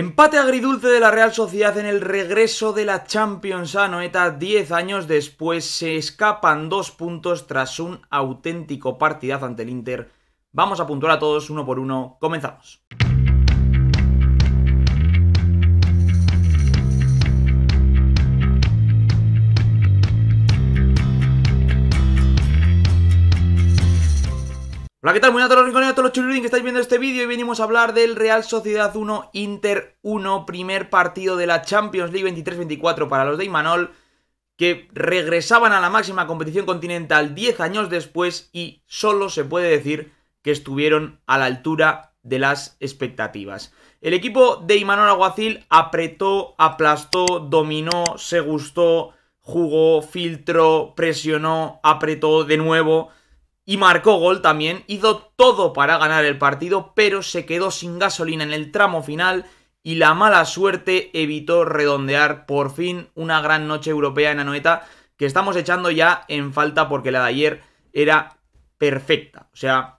Empate agridulce de la Real Sociedad en el regreso de la Champions a Noeta. Diez años después se escapan dos puntos tras un auténtico partidazo ante el Inter. Vamos a puntuar a todos uno por uno. Comenzamos. Hola, ¿qué tal? Buenas los rincones a todos los que estáis viendo este vídeo y venimos a hablar del Real Sociedad 1 Inter 1, primer partido de la Champions League 23-24 para los de Imanol, que regresaban a la máxima competición continental 10 años después y solo se puede decir que estuvieron a la altura de las expectativas. El equipo de Imanol Aguacil apretó, aplastó, dominó, se gustó, jugó, filtró, presionó, apretó de nuevo y marcó gol también, hizo todo para ganar el partido, pero se quedó sin gasolina en el tramo final y la mala suerte evitó redondear por fin una gran noche europea en Anoeta que estamos echando ya en falta porque la de ayer era perfecta. O sea,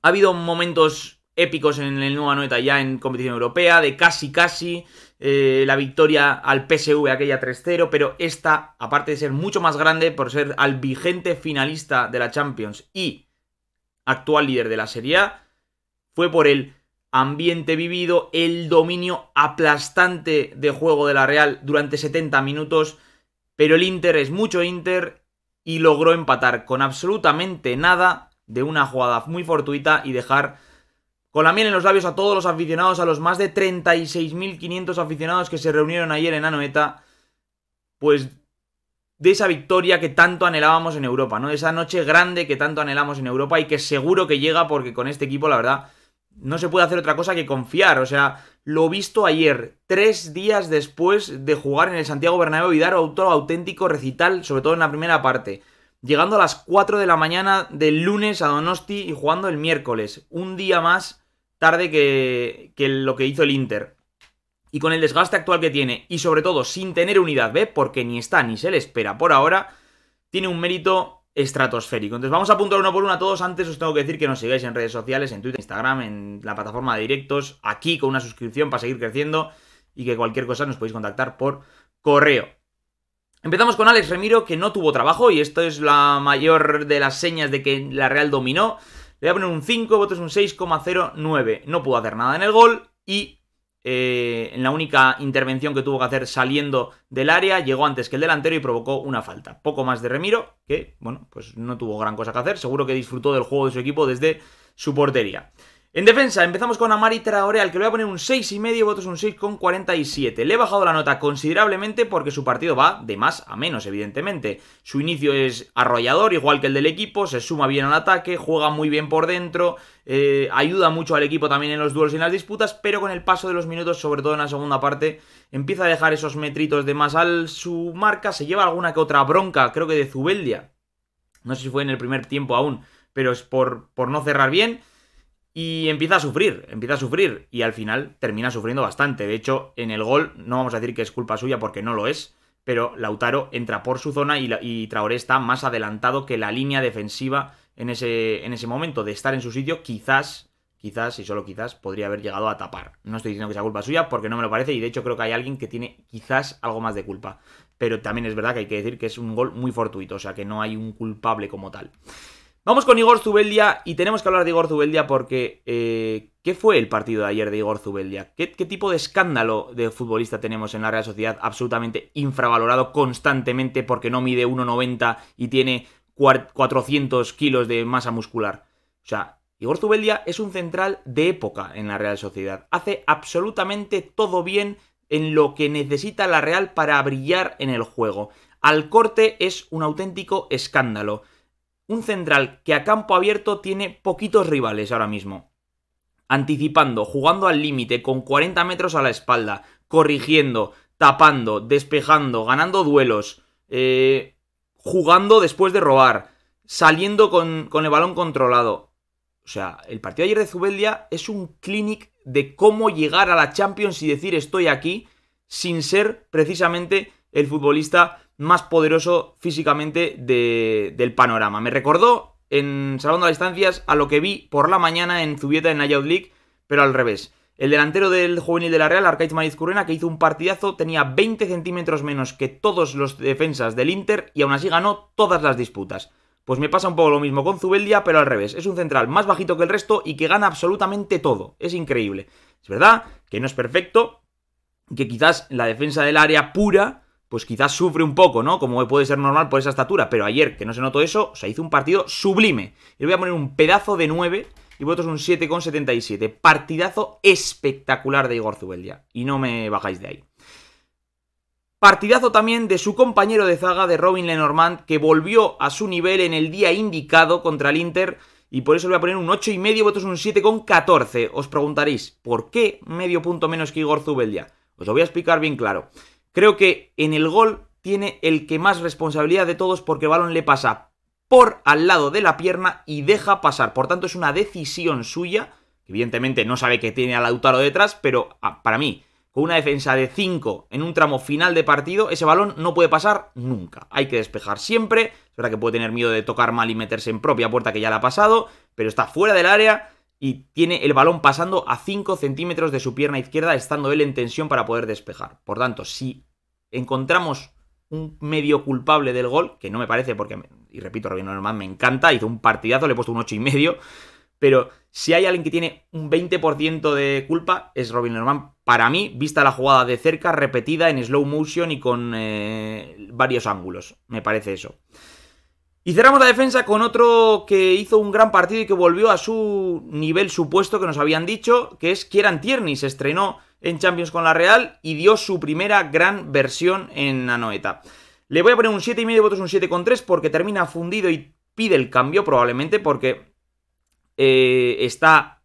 ha habido momentos épicos en el nuevo Anoeta ya en competición europea, de casi casi, eh, la victoria al PSV aquella 3-0, pero esta, aparte de ser mucho más grande por ser al vigente finalista de la Champions y actual líder de la Serie A, fue por el ambiente vivido, el dominio aplastante de juego de la Real durante 70 minutos, pero el Inter es mucho Inter y logró empatar con absolutamente nada de una jugada muy fortuita y dejar con la miel en los labios a todos los aficionados, a los más de 36.500 aficionados que se reunieron ayer en Anoeta, pues de esa victoria que tanto anhelábamos en Europa, ¿no? De esa noche grande que tanto anhelamos en Europa y que seguro que llega porque con este equipo, la verdad, no se puede hacer otra cosa que confiar. O sea, lo visto ayer, tres días después de jugar en el Santiago Bernabéu y dar otro auténtico recital, sobre todo en la primera parte. Llegando a las 4 de la mañana del lunes a Donosti y jugando el miércoles. Un día más tarde que, lo que hizo el Inter. Y con el desgaste actual que tiene, y sobre todo sin tener unidad B, porque ni está ni se le espera por ahora, tiene un mérito estratosférico. Entonces vamos a apuntar uno por uno a todos. Antes os tengo que decir que nos sigáis en redes sociales, en Twitter, Instagram, en la plataforma de directos, aquí con una suscripción para seguir creciendo y que cualquier cosa nos podéis contactar por correo. Empezamos con Alex Remiro, que no tuvo trabajo, y esto es la mayor de las señas de que la Real dominó. Le voy a poner un 5, votos un 6,09. No pudo hacer nada en el gol y eh, en la única intervención que tuvo que hacer saliendo del área, llegó antes que el delantero y provocó una falta. Poco más de Remiro, que, bueno, pues no tuvo gran cosa que hacer. Seguro que disfrutó del juego de su equipo desde su portería. En defensa, empezamos con Amari Oreal, que le voy a poner un 6,5, votos un 6,47. Le he bajado la nota considerablemente porque su partido va de más a menos, evidentemente. Su inicio es arrollador, igual que el del equipo, se suma bien al ataque, juega muy bien por dentro, eh, ayuda mucho al equipo también en los duelos y en las disputas, pero con el paso de los minutos, sobre todo en la segunda parte, empieza a dejar esos metritos de más al su marca, se lleva alguna que otra bronca, creo que de Zubeldia. No sé si fue en el primer tiempo aún, pero es por, por no cerrar bien. Y empieza a sufrir, empieza a sufrir y al final termina sufriendo bastante. De hecho, en el gol no vamos a decir que es culpa suya porque no lo es, pero Lautaro entra por su zona y, Traoré está más adelantado que la línea defensiva en ese, en ese momento de estar en su sitio. Quizás, quizás y solo quizás podría haber llegado a tapar. No estoy diciendo que sea culpa suya porque no me lo parece y de hecho creo que hay alguien que tiene quizás algo más de culpa. Pero también es verdad que hay que decir que es un gol muy fortuito, o sea que no hay un culpable como tal. Vamos con Igor Zubeldia y tenemos que hablar de Igor Zubeldia porque eh, ¿qué fue el partido de ayer de Igor Zubeldia? ¿Qué, ¿Qué, tipo de escándalo de futbolista tenemos en la Real Sociedad absolutamente infravalorado constantemente porque no mide 1,90 y tiene 400 kilos de masa muscular? O sea, Igor Zubeldia es un central de época en la Real Sociedad. Hace absolutamente todo bien en lo que necesita la Real para brillar en el juego. Al corte es un auténtico escándalo un central que a campo abierto tiene poquitos rivales ahora mismo. Anticipando, jugando al límite, con 40 metros a la espalda, corrigiendo, tapando, despejando, ganando duelos, eh, jugando después de robar, saliendo con, el balón controlado. O sea, el partido de ayer de Zubeldia es un clinic de cómo llegar a la Champions y decir estoy aquí sin ser precisamente el futbolista más poderoso físicamente del panorama. Me recordó, en salvando las distancias, a lo que vi por la mañana en Zubieta en la League, pero al revés. El delantero del juvenil de la Real, Arcaiz Mariz Currena, que hizo un partidazo, tenía 20 centímetros menos que todos los defensas del Inter y aún así ganó todas las disputas. Pues me pasa un poco lo mismo con Zubeldia, pero al revés. Es un central más bajito que el resto y que gana absolutamente todo. Es increíble. Es verdad que no es perfecto, que quizás la defensa del área pura pues quizás sufre un poco, ¿no? Como puede ser normal por esa estatura, pero ayer, que no se notó eso, se hizo un partido sublime. Le voy a poner un pedazo de 9 y vosotros un 7,77. Partidazo espectacular de Igor Zubeldia, y no me bajáis de ahí. Partidazo también de su compañero de zaga, de Robin Lenormand, que volvió a su nivel en el día indicado contra el Inter y por eso le voy a poner un 8,5 y vosotros un 7,14. Os preguntaréis, ¿por qué medio punto menos que Igor Zubeldia? Os lo voy a explicar bien claro. Creo que en el gol tiene el que más responsabilidad de todos porque el balón le pasa por al lado de la pierna y deja pasar. Por tanto, es una decisión suya. Evidentemente no sabe que tiene a Lautaro detrás, pero ah, para mí, con una defensa de 5 en un tramo final de partido, ese balón no puede pasar nunca. Hay que despejar siempre. Es verdad que puede tener miedo de tocar mal y meterse en propia puerta que ya la ha pasado, pero está fuera del área y tiene el balón pasando a 5 centímetros de su pierna izquierda, estando él en tensión para poder despejar. Por tanto, si encontramos un medio culpable del gol, que no me parece porque, y repito, Robin Norman me encanta, hizo un partidazo, le he puesto un 8,5, y medio, pero si hay alguien que tiene un 20% de culpa, es Robin Norman. Para mí, vista la jugada de cerca, repetida en slow motion y con eh, varios ángulos. Me parece eso. Y cerramos la defensa con otro que hizo un gran partido y que volvió a su nivel supuesto que nos habían dicho, que es Kieran Tierney. Se estrenó en Champions con la Real y dio su primera gran versión en Anoeta. Le voy a poner un 7,5 votos, un 7,3 porque termina fundido y pide el cambio probablemente porque eh, está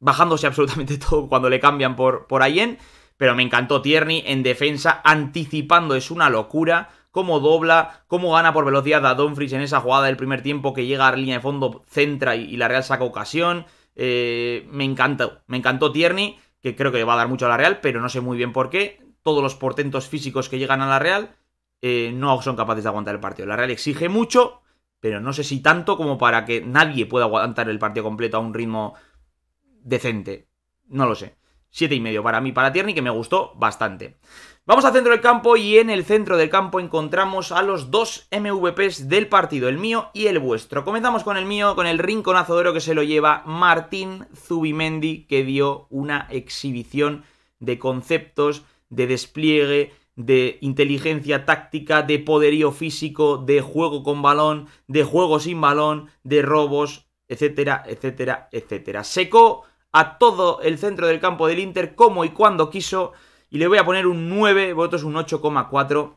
bajándose absolutamente todo cuando le cambian por, por Ayen. Pero me encantó Tierney en defensa, anticipando, es una locura cómo dobla, cómo gana por velocidad a Dumfries en esa jugada del primer tiempo que llega a línea de fondo, centra y, la Real saca ocasión. Eh, me encantó, me encantó Tierney, que creo que le va a dar mucho a la Real, pero no sé muy bien por qué. Todos los portentos físicos que llegan a la Real eh, no son capaces de aguantar el partido. La Real exige mucho, pero no sé si tanto como para que nadie pueda aguantar el partido completo a un ritmo decente. No lo sé y medio para mí, para Tierney, que me gustó bastante. Vamos al centro del campo y en el centro del campo encontramos a los dos MVPs del partido, el mío y el vuestro. Comenzamos con el mío, con el rinconazo de oro que se lo lleva Martín Zubimendi, que dio una exhibición de conceptos, de despliegue, de inteligencia táctica, de poderío físico, de juego con balón, de juego sin balón, de robos, etcétera, etcétera, etcétera. Seco a todo el centro del campo del Inter como y cuando quiso. Y le voy a poner un 9, votos un 8,4.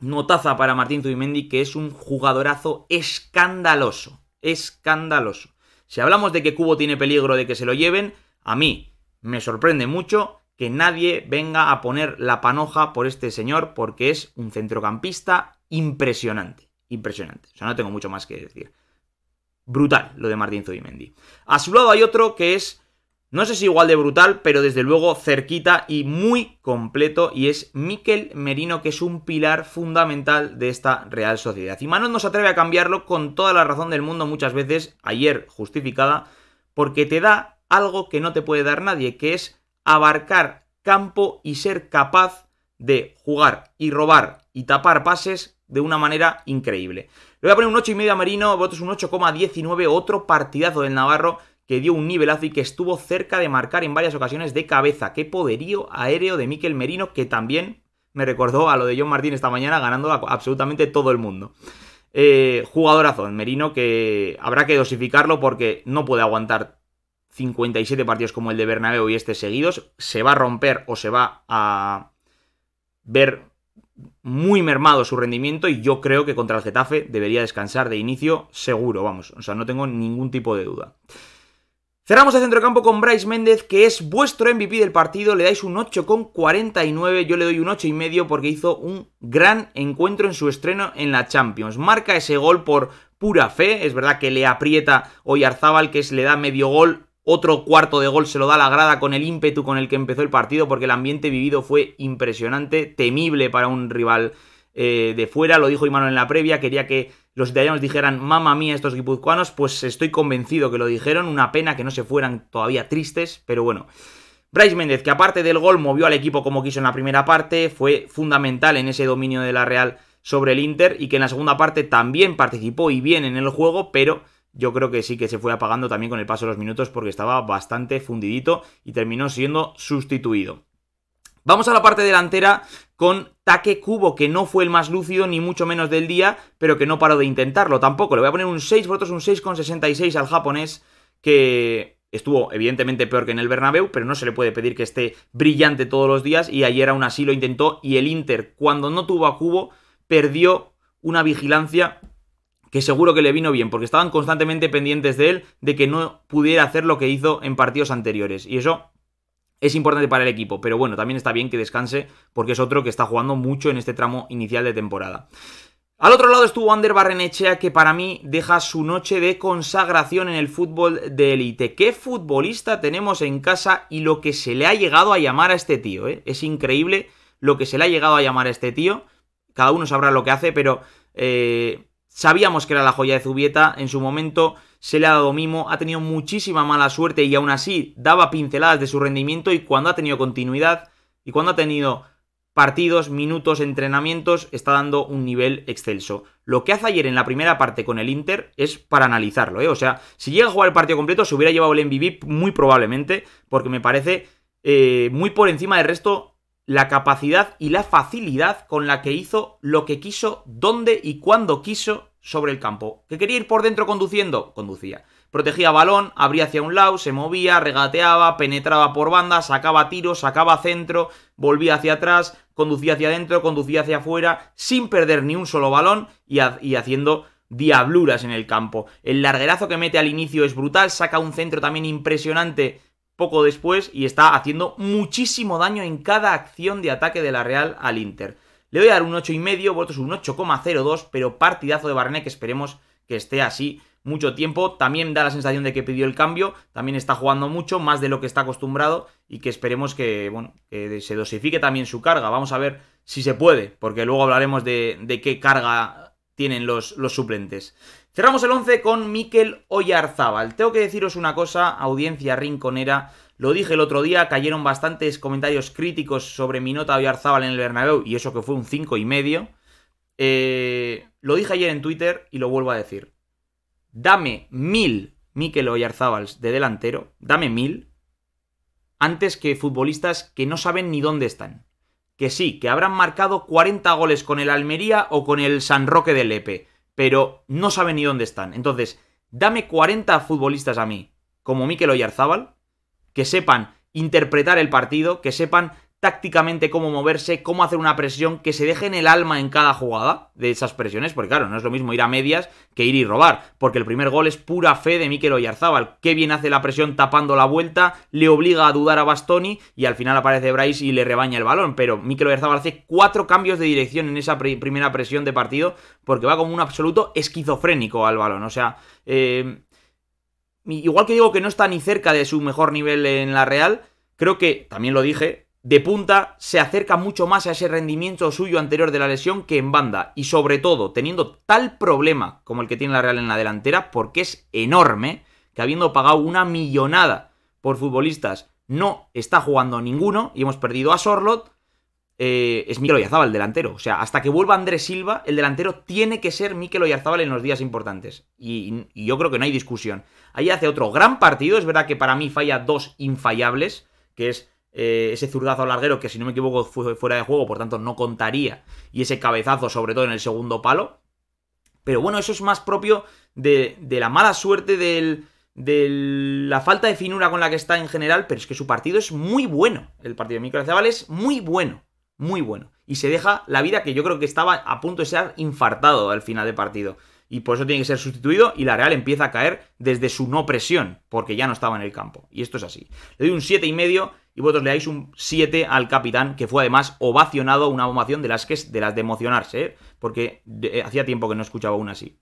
Notaza para Martín Zubimendi, que es un jugadorazo escandaloso. Escandaloso. Si hablamos de que Cubo tiene peligro de que se lo lleven, a mí me sorprende mucho que nadie venga a poner la panoja por este señor porque es un centrocampista impresionante. Impresionante. O sea, no tengo mucho más que decir. Brutal lo de Martín Zubimendi. A su lado hay otro que es no sé si igual de brutal, pero desde luego cerquita y muy completo. Y es Miquel Merino, que es un pilar fundamental de esta Real Sociedad. Y Manon no se atreve a cambiarlo con toda la razón del mundo, muchas veces, ayer justificada, porque te da algo que no te puede dar nadie, que es abarcar campo y ser capaz de jugar y robar y tapar pases de una manera increíble. Le voy a poner un 8,5 a Merino, votos un 8,19, otro partidazo del Navarro que dio un nivelazo y que estuvo cerca de marcar en varias ocasiones de cabeza. Qué poderío aéreo de Miquel Merino, que también me recordó a lo de John Martín esta mañana, ganando absolutamente todo el mundo. Eh, jugadorazo Merino, que habrá que dosificarlo porque no puede aguantar 57 partidos como el de Bernabéu y este seguidos. Se va a romper o se va a ver muy mermado su rendimiento y yo creo que contra el Getafe debería descansar de inicio seguro, vamos. O sea, no tengo ningún tipo de duda. Cerramos el centrocampo con Bryce Méndez, que es vuestro MVP del partido. Le dais un 8,49. Yo le doy un 8,5 porque hizo un gran encuentro en su estreno en la Champions. Marca ese gol por pura fe. Es verdad que le aprieta hoy Arzábal, que es, le da medio gol. Otro cuarto de gol se lo da la grada con el ímpetu con el que empezó el partido, porque el ambiente vivido fue impresionante, temible para un rival eh, de fuera. Lo dijo Imanol en la previa. Quería que los italianos dijeran, mamá mía, estos guipuzcoanos, pues estoy convencido que lo dijeron, una pena que no se fueran todavía tristes, pero bueno. Bryce Méndez, que aparte del gol movió al equipo como quiso en la primera parte, fue fundamental en ese dominio de la Real sobre el Inter y que en la segunda parte también participó y bien en el juego, pero yo creo que sí que se fue apagando también con el paso de los minutos porque estaba bastante fundidito y terminó siendo sustituido. Vamos a la parte delantera con Take Cubo que no fue el más lúcido ni mucho menos del día, pero que no paró de intentarlo tampoco. Le voy a poner un 6, votos, un 6,66 al japonés, que estuvo evidentemente peor que en el Bernabéu, pero no se le puede pedir que esté brillante todos los días, y ayer aún así lo intentó, y el Inter, cuando no tuvo a Cubo perdió una vigilancia que seguro que le vino bien, porque estaban constantemente pendientes de él, de que no pudiera hacer lo que hizo en partidos anteriores, y eso es importante para el equipo, pero bueno, también está bien que descanse porque es otro que está jugando mucho en este tramo inicial de temporada. Al otro lado estuvo Ander Barrenechea, que para mí deja su noche de consagración en el fútbol de élite. ¿Qué futbolista tenemos en casa y lo que se le ha llegado a llamar a este tío? ¿eh? Es increíble lo que se le ha llegado a llamar a este tío. Cada uno sabrá lo que hace, pero eh, sabíamos que era la joya de Zubieta en su momento se le ha dado mimo, ha tenido muchísima mala suerte y aún así daba pinceladas de su rendimiento y cuando ha tenido continuidad y cuando ha tenido partidos, minutos, entrenamientos, está dando un nivel excelso. Lo que hace ayer en la primera parte con el Inter es para analizarlo, ¿eh? O sea, si llega a jugar el partido completo se hubiera llevado el MVP muy probablemente porque me parece eh, muy por encima del resto la capacidad y la facilidad con la que hizo lo que quiso, dónde y cuando quiso sobre el campo. ¿Que quería ir por dentro conduciendo? Conducía. Protegía balón, abría hacia un lado, se movía, regateaba, penetraba por bandas sacaba tiros, sacaba centro, volvía hacia atrás, conducía hacia adentro, conducía hacia afuera, sin perder ni un solo balón y, y haciendo diabluras en el campo. El larguerazo que mete al inicio es brutal, saca un centro también impresionante poco después y está haciendo muchísimo daño en cada acción de ataque de la Real al Inter. Le voy a dar un 8,5, vosotros un 8,02, pero partidazo de Barné que esperemos que esté así mucho tiempo. También da la sensación de que pidió el cambio, también está jugando mucho, más de lo que está acostumbrado y que esperemos que, se dosifique también su carga. Vamos a ver si se puede, porque luego hablaremos de, qué carga tienen los, los suplentes. Cerramos el 11 con Miquel Oyarzábal. Tengo que deciros una cosa, audiencia rinconera. Lo dije el otro día, cayeron bastantes comentarios críticos sobre mi nota de Oyarzábal en el Bernabéu, y eso que fue un 5 y medio. Eh, lo dije ayer en Twitter y lo vuelvo a decir. Dame mil Mikel Oyarzábal de delantero, dame mil, antes que futbolistas que no saben ni dónde están. Que sí, que habrán marcado 40 goles con el Almería o con el San Roque del Epe pero no saben ni dónde están. Entonces, dame 40 futbolistas a mí, como Mikel Oyarzábal, que sepan interpretar el partido, que sepan tácticamente cómo moverse, cómo hacer una presión, que se dejen el alma en cada jugada de esas presiones, porque claro, no es lo mismo ir a medias que ir y robar, porque el primer gol es pura fe de Mikel Oyarzábal, Qué bien hace la presión tapando la vuelta, le obliga a dudar a Bastoni y al final aparece Bryce y le rebaña el balón, pero Mikel Oyarzábal hace cuatro cambios de dirección en esa primera presión de partido, porque va como un absoluto esquizofrénico al balón, o sea, eh, igual que digo que no está ni cerca de su mejor nivel en la Real, creo que, también lo dije, de punta se acerca mucho más a ese rendimiento suyo anterior de la lesión que en banda. Y sobre todo, teniendo tal problema como el que tiene la Real en la delantera, porque es enorme, que habiendo pagado una millonada por futbolistas, no está jugando ninguno y hemos perdido a Sorlot, eh, es Mikel Oyarzabal, el delantero. O sea, hasta que vuelva Andrés Silva, el delantero tiene que ser Mikel Oyarzabal en los días importantes. Y, yo creo que no hay discusión. Ahí hace otro gran partido. Es verdad que para mí falla dos infallables, que es eh, ese zurdazo larguero que si no me equivoco fue fuera de juego, por tanto no contaría. Y ese cabezazo, sobre todo en el segundo palo. Pero bueno, eso es más propio de, la mala suerte de la falta de finura con la que está en general, pero es que su partido es muy bueno. El partido de Mikel Oyarzabal es muy bueno muy bueno. Y se deja la vida que yo creo que estaba a punto de ser infartado al final de partido. Y por eso tiene que ser sustituido y la Real empieza a caer desde su no presión, porque ya no estaba en el campo. Y esto es así. Le doy un 7,5 y medio y vosotros le dais un 7 al capitán, que fue además ovacionado, una ovación de las, que, de, las de emocionarse, ¿eh? porque eh, hacía tiempo que no escuchaba una así.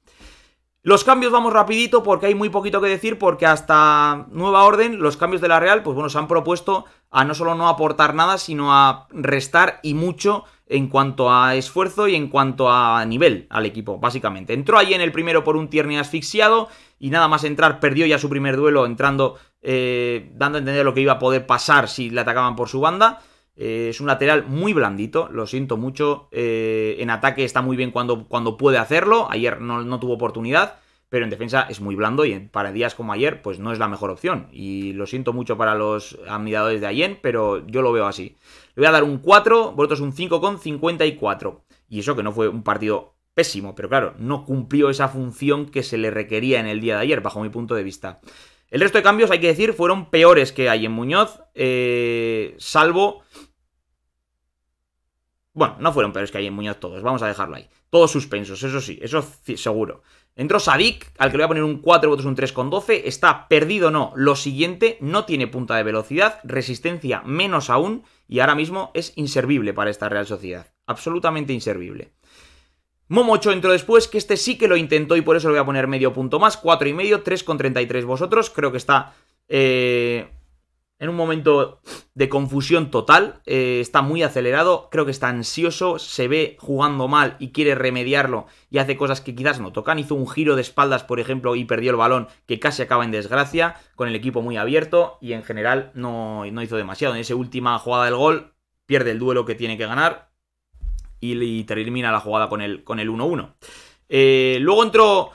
Los cambios vamos rapidito porque hay muy poquito que decir porque hasta nueva orden los cambios de la Real pues bueno se han propuesto a no solo no aportar nada, sino a restar y mucho en cuanto a esfuerzo y en cuanto a nivel al equipo, básicamente. Entró allí en el primero por un Tierney asfixiado y nada más entrar perdió ya su primer duelo entrando, eh, dando a entender lo que iba a poder pasar si le atacaban por su banda. Eh, es un lateral muy blandito, lo siento mucho. Eh, en ataque está muy bien cuando, cuando puede hacerlo. Ayer no, no tuvo oportunidad pero en defensa es muy blando y para días como ayer, pues no es la mejor opción. Y lo siento mucho para los admiradores de Allen, pero yo lo veo así. Le voy a dar un 4, vosotros un 5,54. Y eso que no fue un partido pésimo, pero claro, no cumplió esa función que se le requería en el día de ayer, bajo mi punto de vista. El resto de cambios, hay que decir, fueron peores que en Muñoz, eh, salvo bueno, no fueron peores que hay en Muñoz todos, vamos a dejarlo ahí. Todos suspensos, eso sí, eso seguro. Entró Sadik, al que le voy a poner un 4 votos un 3,12, con Está perdido no, lo siguiente, no tiene punta de velocidad, resistencia menos aún, y ahora mismo es inservible para esta Real Sociedad. Absolutamente inservible. Momocho entró después, que este sí que lo intentó y por eso le voy a poner medio punto más, 4,5, 3,33 vosotros. Creo que está eh, en un momento de confusión total, eh, está muy acelerado, creo que está ansioso, se ve jugando mal y quiere remediarlo y hace cosas que quizás no tocan, hizo un giro de espaldas, por ejemplo, y perdió el balón que casi acaba en desgracia, con el equipo muy abierto y en general no, hizo demasiado. En esa última jugada del gol pierde el duelo que tiene que ganar y, termina la jugada con el, con el 1-1. Eh, luego entró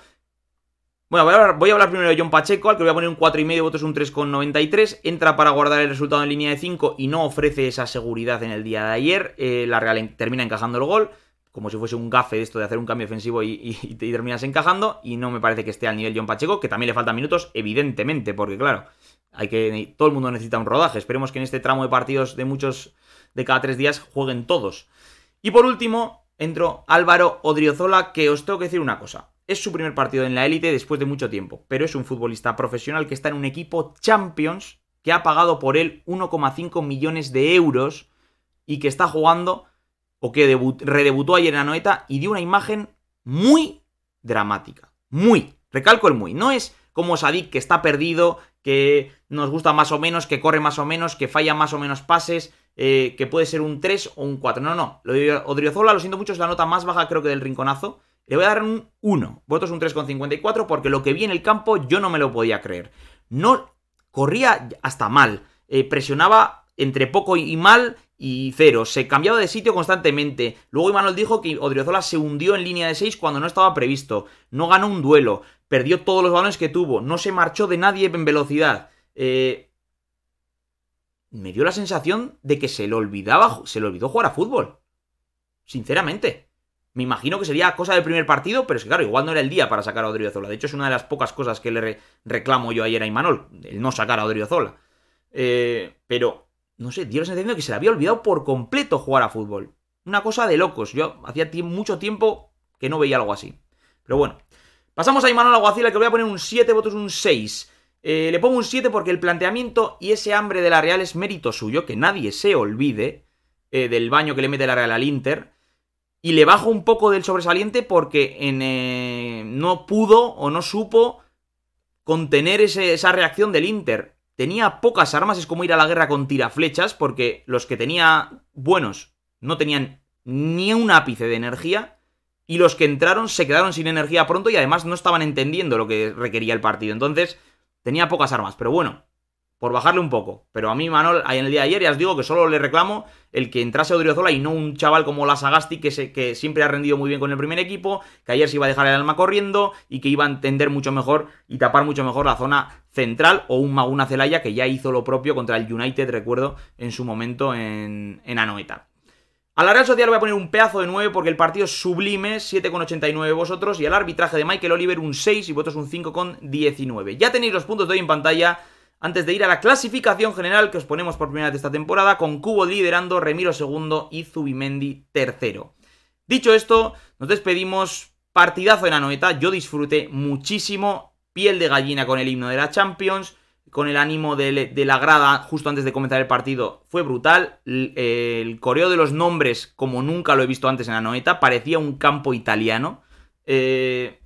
bueno, voy a, hablar, primero de John Pacheco, al que voy a poner un 4,5, votos un 3,93. Entra para guardar el resultado en línea de 5 y no ofrece esa seguridad en el día de ayer. Eh, la Real termina encajando el gol, como si fuese un gafe esto de hacer un cambio ofensivo y, terminas encajando. Y no me parece que esté al nivel John Pacheco, que también le faltan minutos, evidentemente, porque claro, hay que todo el mundo necesita un rodaje. Esperemos que en este tramo de partidos de muchos de cada tres días jueguen todos. Y por último, Entro Álvaro Odriozola, que os tengo que decir una cosa. Es su primer partido en la élite después de mucho tiempo, pero es un futbolista profesional que está en un equipo Champions que ha pagado por él 1,5 millones de euros y que está jugando o que redebutó ayer en Anoeta y dio una imagen muy dramática. Muy, recalco el muy. No es como Sadik que está perdido, que nos gusta más o menos, que corre más o menos, que falla más o menos pases, eh, que puede ser un 3 o un 4. No, no, lo de Odriozola, lo siento mucho, es la nota más baja creo que del rinconazo. Le voy a dar un 1, votos un 3,54 porque lo que vi en el campo yo no me lo podía creer. No, corría hasta mal, eh, presionaba entre poco y mal y cero. Se cambiaba de sitio constantemente. Luego Imanol dijo que Odriozola se hundió en línea de 6 cuando no estaba previsto. No ganó un duelo. Perdió todos los balones que tuvo. No se marchó de nadie en velocidad. Eh, me dio la sensación de que se le olvidaba, se le olvidó jugar a fútbol. Sinceramente. Me imagino que sería cosa del primer partido, pero es que claro, igual no era el día para sacar a Odriozola. De hecho, es una de las pocas cosas que le reclamo yo ayer a Imanol, el no sacar a Odriozola. Eh, pero, no sé, dio la sensación de que se le había olvidado por completo jugar a fútbol. Una cosa de locos. Yo hacía mucho tiempo que no veía algo así. Pero bueno. Pasamos a Imanol Aguacila que voy a poner un 7 votos, un 6. Eh, le pongo un 7 porque el planteamiento y ese hambre de la Real es mérito suyo, que nadie se olvide eh, del baño que le mete la Real al Inter. Y le bajo un poco del sobresaliente porque en, eh, no pudo o no supo contener esa reacción del Inter. Tenía pocas armas, es como ir a la guerra con tiraflechas, porque los que tenía buenos no tenían ni un ápice de energía, y los que entraron se quedaron sin energía pronto y además no estaban entendiendo lo que requería el partido. Entonces, Tenía pocas armas, pero bueno, por bajarle un poco. Pero a mí, Manol, en el día de ayer ya os digo que solo le reclamo el que entrase Odriozola y no un chaval como la que, que siempre ha rendido muy bien con el primer equipo, que ayer se iba a dejar el alma corriendo y que iba a entender mucho mejor y tapar mucho mejor la zona central o un Maguna Celaya que ya hizo lo propio contra el United, recuerdo, en su momento en, en Anoeta. A la Real Sociedad voy a poner un pedazo de 9 porque el partido es sublime, 7,89 vosotros, y al arbitraje de Michael Oliver un 6 y vosotros un 5,19. Ya tenéis los puntos de hoy en pantalla. Antes de ir a la clasificación general que os ponemos por primera vez esta temporada, con Cubo liderando, Remiro segundo y Zubimendi tercero. Dicho esto, nos despedimos. Partidazo en la noeta, yo disfruté muchísimo, piel de gallina con el himno de la Champions con el ánimo de, la grada justo antes de comenzar el partido fue brutal. Eh, el, coreo de los nombres, como nunca lo he visto antes en la noeta, parecía un campo italiano. Eh,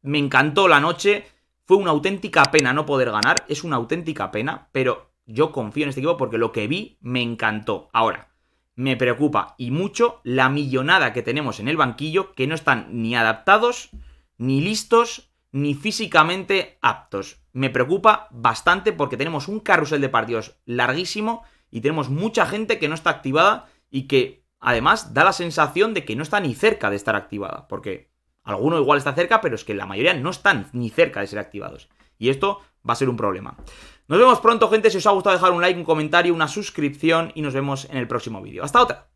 me encantó la noche. Fue una auténtica pena no poder ganar. Es una auténtica pena, pero yo confío en este equipo porque lo que vi me encantó. Ahora, me preocupa y mucho la millonada que tenemos en el banquillo, que no están ni adaptados, ni listos, ni físicamente aptos. Me preocupa bastante porque tenemos un carrusel de partidos larguísimo y tenemos mucha gente que no está activada y que además da la sensación de que no está ni cerca de estar activada, porque alguno igual está cerca, pero es que la mayoría no están ni cerca de ser activados. Y esto va a ser un problema. Nos vemos pronto, gente. Si os ha gustado, dejar un like, un comentario, una suscripción y nos vemos en el próximo vídeo. Hasta otra.